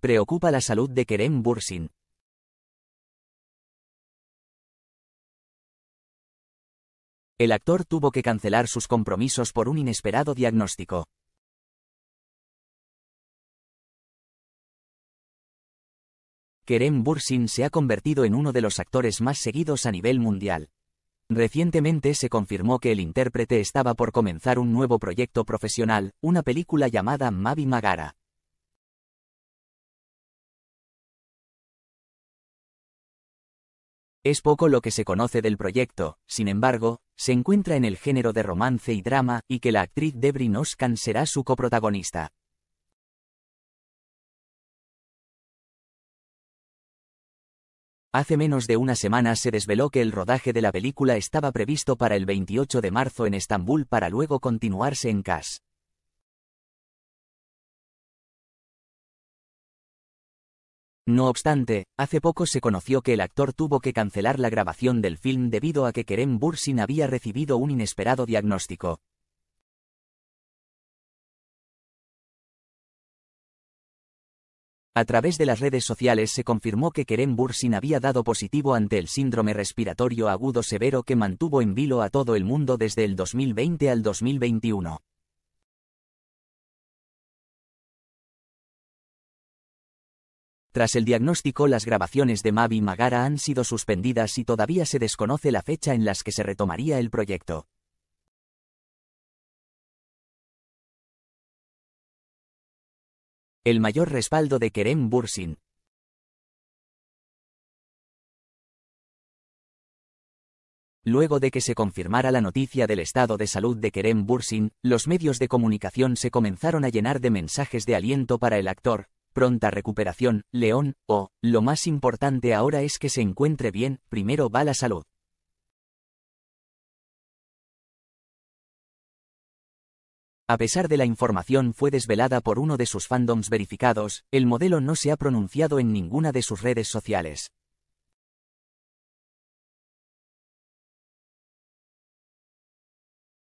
Preocupa la salud de Kerem Bursin. El actor tuvo que cancelar sus compromisos por un inesperado diagnóstico. Kerem Bursin se ha convertido en uno de los actores más seguidos a nivel mundial. Recientemente se confirmó que el intérprete estaba por comenzar un nuevo proyecto profesional, una película llamada Mavi Magara. Es poco lo que se conoce del proyecto, sin embargo, se encuentra en el género de romance y drama y que la actriz Debrin Oskan será su coprotagonista. Hace menos de una semana se desveló que el rodaje de la película estaba previsto para el 28 de marzo en Estambul para luego continuarse en Cas. No obstante, hace poco se conoció que el actor tuvo que cancelar la grabación del film debido a que Kerem Bursin había recibido un inesperado diagnóstico. A través de las redes sociales se confirmó que Kerem Bursin había dado positivo ante el síndrome respiratorio agudo severo que mantuvo en vilo a todo el mundo desde el 2020 al 2021. Tras el diagnóstico, las grabaciones de Mavi Magara han sido suspendidas y todavía se desconoce la fecha en las que se retomaría el proyecto. El mayor respaldo de Kerem Bursin, Luego de que se confirmara la noticia del estado de salud de Kerem Bursin, los medios de comunicación se comenzaron a llenar de mensajes de aliento para el actor, pronta recuperación, León, o, lo más importante ahora es que se encuentre bien, primero va la salud. A pesar de la información fue desvelada por uno de sus fandoms verificados, el modelo no se ha pronunciado en ninguna de sus redes sociales.